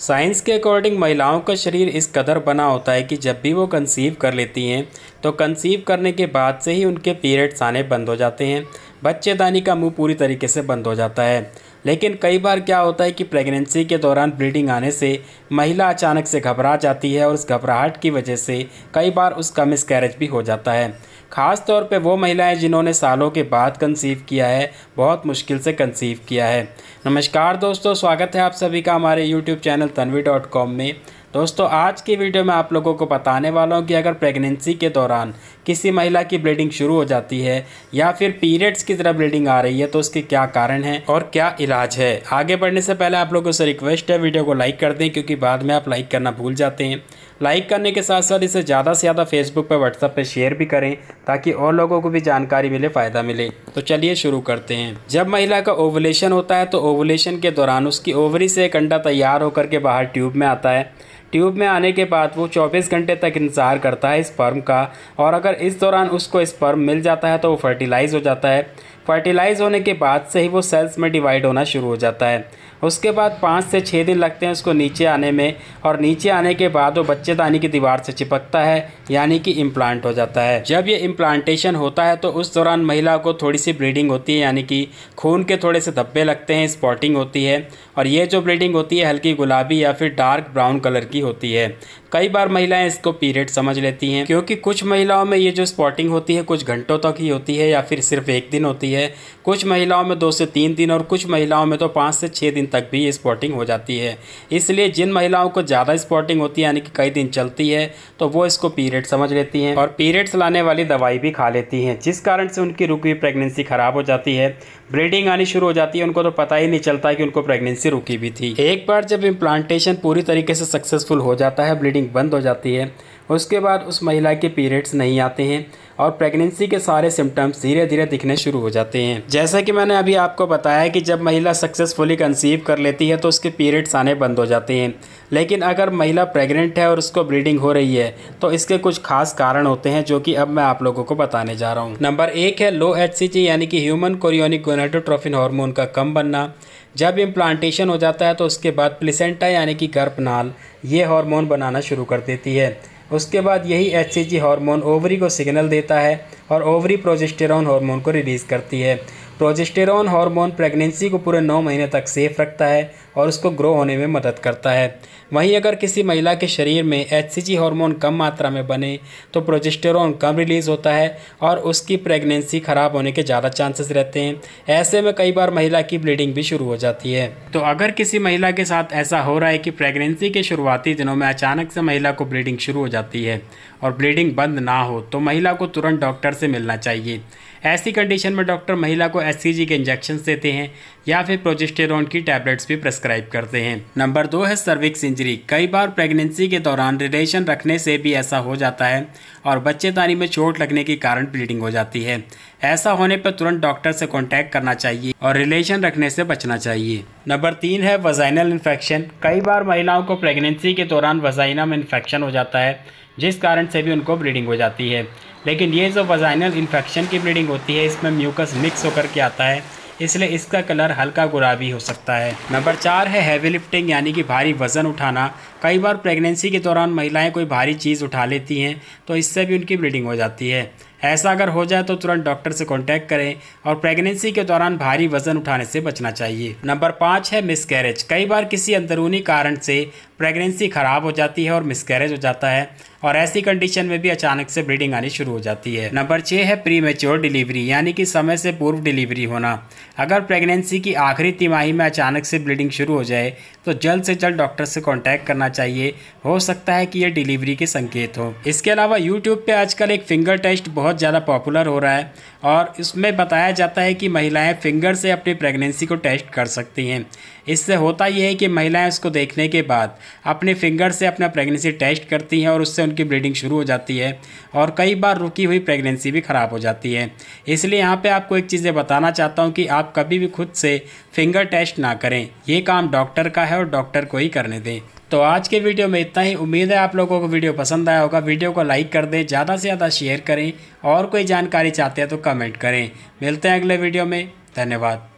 science के according महिलाओं का शरीर इस कदर बना होता है कि जब भी वो कंसीव कर लेती हैं तो कंसीव करने के बाद से ही उनके पीरियड्स आने बंद हो जाते हैं बच्चेदानी का मुंह पूरी तरीके से बंद हो जाता है लेकिन कई बार क्या होता है कि प्रेगनेंसी के दौरान ब्लीडिंग आने से महिला अचानक से घबरा जाती है और उस घबराहट की वजह से कई बार उसका मिस भी हो जाता है ख़ास तौर पे वो महिलाएं जिन्होंने सालों के बाद कंसीव किया है बहुत मुश्किल से कंसीव किया है नमस्कार दोस्तों स्वागत है आप सभी का हमारे YouTube channel Tanvi dot com में दोस्तों आज की वीडियो में आप लोगों को बताने वाला हूँ कि अगर प्रेगनेंसी के दौरान किसी महिला की ब्लीडिंग शुरू हो जाती है या फिर पीरियड्स की तरह ब्लीडिंग आ रही है तो उसके क्या कारण है और क्या इलाज है आगे बढ़ने से पहले आप लोगों से रिक्वेस्ट है वीडियो को लाइक कर दें क्योंकि बाद में आप लाइक करना भूल जाते हैं लाइक करने के साथ साथ इसे ज़्यादा से ज़्यादा फेसबुक पर व्हाट्सअप पर शेयर भी करें ताकि और लोगों को भी जानकारी मिले फ़ायदा मिले तो चलिए शुरू करते हैं जब महिला का ओवलेशन होता है तो ओवलेशन के दौरान उसकी ओवरी से एक अंडा तैयार होकर के बाहर ट्यूब में आता है ट्यूब में आने के बाद वो 24 घंटे तक इंतज़ार करता है स्पर्म का और अगर इस दौरान उसको स्पर्म मिल जाता है तो वो फर्टिलाइज़ हो जाता है फर्टिलाइज़ होने के बाद से ही वो सेल्स में डिवाइड होना शुरू हो जाता है उसके बाद पाँच से छः दिन लगते हैं उसको नीचे आने में और नीचे आने के बाद वो बच्चेदानी की दीवार से चिपकता है यानी कि इम्प्लांट हो जाता है जब ये इम्प्लांटेशन होता है तो उस दौरान महिला को थोड़ी सी ब्लीडिंग होती है यानी कि खून के थोड़े से धब्बे लगते हैं स्पॉटिंग होती है और ये जो ब्लीडिंग होती है हल्की गुलाबी या फिर डार्क ब्राउन कलर की होती है कई बार महिलाएं इसको पीरियड समझ लेती हैं क्योंकि कुछ महिलाओं में ये जो स्पॉटिंग होती है कुछ घंटों तक ही होती है या फिर सिर्फ एक दिन होती है कुछ महिलाओं में दो से तीन दिन और कुछ महिलाओं में तो पाँच से छः दिन तक भी ये स्पॉटिंग हो जाती है इसलिए जिन महिलाओं को ज़्यादा स्पॉटिंग होती है यानी कि कई दिन चलती है तो वो इसको पीरियड समझ लेती हैं और पीरियड्स लाने वाली दवाई भी खा लेती हैं जिस कारण से उनकी रुकी हुई प्रेगनेंसी ख़राब हो जाती है ब्लीडिंग आनी शुरू हो जाती है उनको तो पता ही नहीं चलता कि उनको प्रेगनेंसी रुकी भी थी एक बार जब इम्प्लांटेशन पूरी तरीके से सक्सेसफुल हो जाता है ब्लीडिंग बंद हो जाती है उसके बाद उस महिला के पीरियड्स नहीं आते हैं और प्रेगनेंसी के सारे सिम्टम्स धीरे धीरे दिखने शुरू हो जाते हैं जैसे कि मैंने अभी आपको बताया कि जब महिला सक्सेसफुली कंसीव कर लेती है तो उसके पीरियड्स आने बंद हो जाते हैं लेकिन अगर महिला प्रेग्नेंट है और उसको ब्लीडिंग हो रही है तो इसके कुछ खास कारण होते हैं जो कि अब मैं आप लोगों को बताने जा रहा हूँ नंबर एक है लो एच यानी कि ह्यूमन कोरियोनिक गोनाटोट्रोफिन हार्मोन का कम बनना जब इम्प्लांटेशन हो जाता है तो उसके बाद प्लेसेंटा यानी कि गर्भनाल ये हार्मोन बनाना शुरू कर देती है उसके बाद यही एच हार्मोन ओवरी को सिग्नल देता है और ओवरी प्रोजेस्टेरॉन हार्मोन को रिलीज़ करती है प्रोजेस्टेरॉन हार्मोन प्रेगनेंसी को पूरे नौ महीने तक सेफ रखता है और उसको ग्रो होने में मदद करता है वहीं अगर किसी महिला के शरीर में एच हार्मोन कम मात्रा में बने तो प्रोजेस्टेरॉन कम रिलीज़ होता है और उसकी प्रेगनेंसी ख़राब होने के ज़्यादा चांसेस रहते हैं ऐसे में कई बार महिला की ब्लीडिंग भी शुरू हो जाती है तो अगर किसी महिला के साथ ऐसा हो रहा है कि प्रेगनेंसी के शुरुआती दिनों में अचानक से महिला को ब्लीडिंग शुरू हो जाती है और ब्लीडिंग बंद ना हो तो महिला को तुरंत डॉक्टर से मिलना चाहिए ऐसी कंडीशन में डॉक्टर महिला को एस के इंजेक्शन देते हैं या फिर प्रोजेस्टेरॉन की टैबलेट्स भी प्रेस्क्राइब करते हैं नंबर दो है सर्विक्स इंजरी कई बार प्रेगनेंसी के दौरान रिलेशन रखने से भी ऐसा हो जाता है और बच्चेदारी में चोट लगने के कारण ब्लीडिंग हो जाती है ऐसा होने पर तुरंत डॉक्टर से कॉन्टैक्ट करना चाहिए और रिलेशन रखने से बचना चाहिए नंबर तीन है वजाइनल इन्फेक्शन कई बार महिलाओं को प्रेगनेंसी के दौरान वजाइना में इन्फेक्शन हो जाता है जिस कारण से भी उनको ब्लीडिंग हो जाती है लेकिन ये जो वजाइनल इन्फेक्शन की ब्लीडिंग होती है इसमें म्यूकस मिक्स होकर के आता है इसलिए इसका कलर हल्का गुलाबी हो सकता है नंबर चार है हैवी लिफ्टिंग यानी कि भारी वजन उठाना कई बार प्रेगनेंसी के दौरान महिलाएं कोई भारी चीज़ उठा लेती हैं तो इससे भी उनकी ब्लीडिंग हो जाती है ऐसा अगर हो जाए तो तुरंत डॉक्टर से कॉन्टैक्ट करें और प्रेगनेंसी के दौरान भारी वजन उठाने से बचना चाहिए नंबर पाँच है मिसकैरेज कई बार किसी अंदरूनी कारण से प्रेगनेंसी खराब हो जाती है और मिसकैरेज हो जाता है और ऐसी कंडीशन में भी अचानक से ब्लीडिंग आनी शुरू हो जाती है नंबर छः है प्री मेच्योर डिलीवरी यानी कि समय से पूर्व डिलीवरी होना अगर प्रेगनेंसी की आखिरी तिमाही में अचानक से ब्लीडिंग शुरू हो जाए तो जल्द से जल्द डॉक्टर से कॉन्टैक्ट करना चाहिए हो सकता है कि यह डिलीवरी के संकेत हो इसके अलावा यूट्यूब पर आजकल एक फिंगर टेस्ट बहुत ज़्यादा पॉपुलर हो रहा है और इसमें बताया जाता है कि महिलाएं फिंगर से अपनी प्रेगनेंसी को टेस्ट कर सकती हैं इससे होता यह है कि महिलाएं उसको देखने के बाद अपने फिंगर से अपना प्रेगनेंसी टेस्ट करती हैं और उससे उनकी ब्लीडिंग शुरू हो जाती है और कई बार रुकी हुई प्रेगनेंसी भी ख़राब हो जाती है इसलिए यहाँ पर आपको एक चीज़ें बताना चाहता हूँ कि आप कभी भी खुद से फिंगर टेस्ट ना करें ये काम डॉक्टर का है और डॉक्टर को ही करने दें तो आज के वीडियो में इतना ही उम्मीद है आप लोगों को वीडियो पसंद आया होगा वीडियो को लाइक कर दें ज़्यादा से ज़्यादा शेयर करें और कोई जानकारी चाहते हैं तो कमेंट करें मिलते हैं अगले वीडियो में धन्यवाद